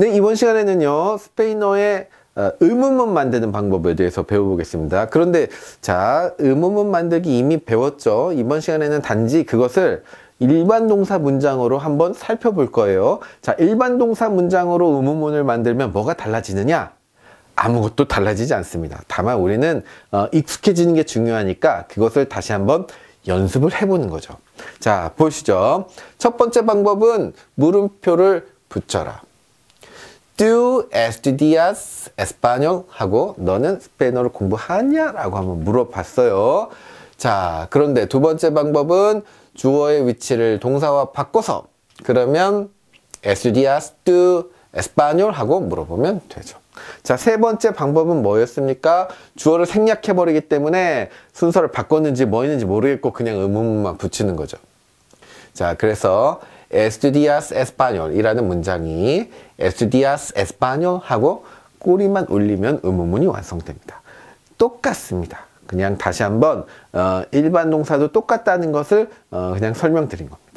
네, 이번 시간에는요, 스페인어의 어, 의문문 만드는 방법에 대해서 배워보겠습니다. 그런데 자, 의문문 만들기 이미 배웠죠. 이번 시간에는 단지 그것을 일반 동사 문장으로 한번 살펴볼 거예요. 자, 일반 동사 문장으로 의문문을 만들면 뭐가 달라지느냐? 아무것도 달라지지 않습니다. 다만 우리는 어, 익숙해지는 게 중요하니까 그것을 다시 한번 연습을 해보는 거죠. 자, 보시죠. 첫 번째 방법은 물음표를 붙여라. tú estudias español? 하고 너는 스페인어를 공부하냐? 라고 한번 물어봤어요. 자, 그런데 두 번째 방법은 주어의 위치를 동사와 바꿔서 그러면 estudias tú español? 하고 물어보면 되죠. 자, 세 번째 방법은 뭐였습니까? 주어를 생략해버리기 때문에 순서를 바꿨는지 뭐였는지 모르겠고 그냥 의문만 붙이는 거죠. 자, 그래서 estudias español이라는 문장이 estudias español 하고 꼬리만 올리면 의문문이 완성됩니다. 똑같습니다. 그냥 다시 한번 어, 일반 동사도 똑같다는 것을 어, 그냥 설명드린 겁니다.